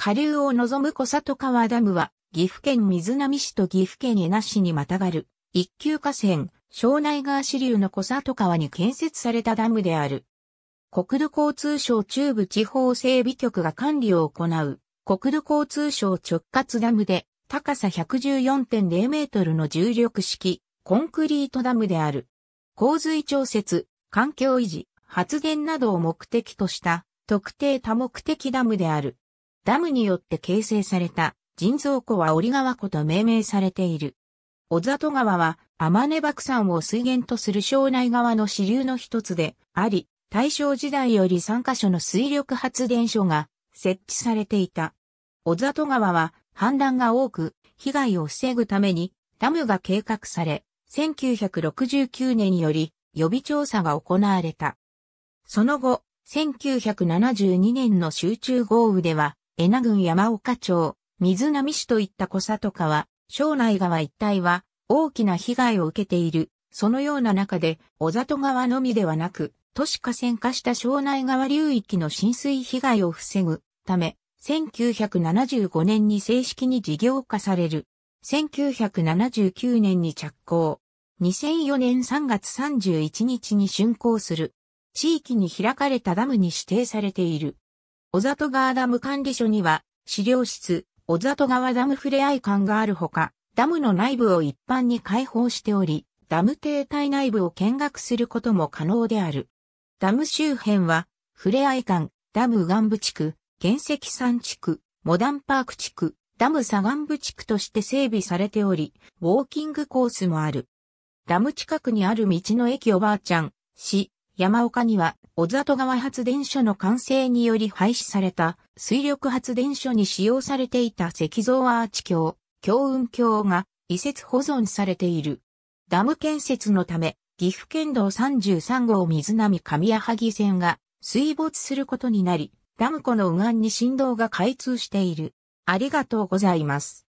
下流を望む小里川ダムは、岐阜県水波市と岐阜県恵那市にまたがる、一級河川、庄内川支流の小里川に建設されたダムである。国土交通省中部地方整備局が管理を行う、国土交通省直轄ダムで、高さ114.0メートルの重力式、コンクリートダムである。洪水調節、環境維持、発電などを目的とした、特定多目的ダムである。ダムによって形成された人造湖は織川湖と命名されている。小里川は、天根爆山を水源とする庄内川の支流の一つであり、大正時代より3カ所の水力発電所が設置されていた。小里川は氾濫が多く、被害を防ぐためにダムが計画され、1969年により予備調査が行われた。その後、1972年の集中豪雨では、江名郡山岡町、水波市といった小里川、庄内川一帯は大きな被害を受けている。そのような中で、小里川のみではなく、都市河川化した庄内川流域の浸水被害を防ぐため、1975年に正式に事業化される。1979年に着工。2004年3月31日に竣工する。地域に開かれたダムに指定されている。小里川ダム管理所には、資料室、小里川ダムふれあい館があるほか、ダムの内部を一般に開放しており、ダム停滞内部を見学することも可能である。ダム周辺は、ふれあい館、ダム岩部地区、原石山地区、モダンパーク地区、ダム左岸部地区として整備されており、ウォーキングコースもある。ダム近くにある道の駅おばあちゃん、市、山岡には、小里川発電所の完成により廃止された、水力発電所に使用されていた石像アーチ橋、強運橋が移設保存されている。ダム建設のため、岐阜県道33号水波上矢萩線が水没することになり、ダム湖の右岸に振動が開通している。ありがとうございます。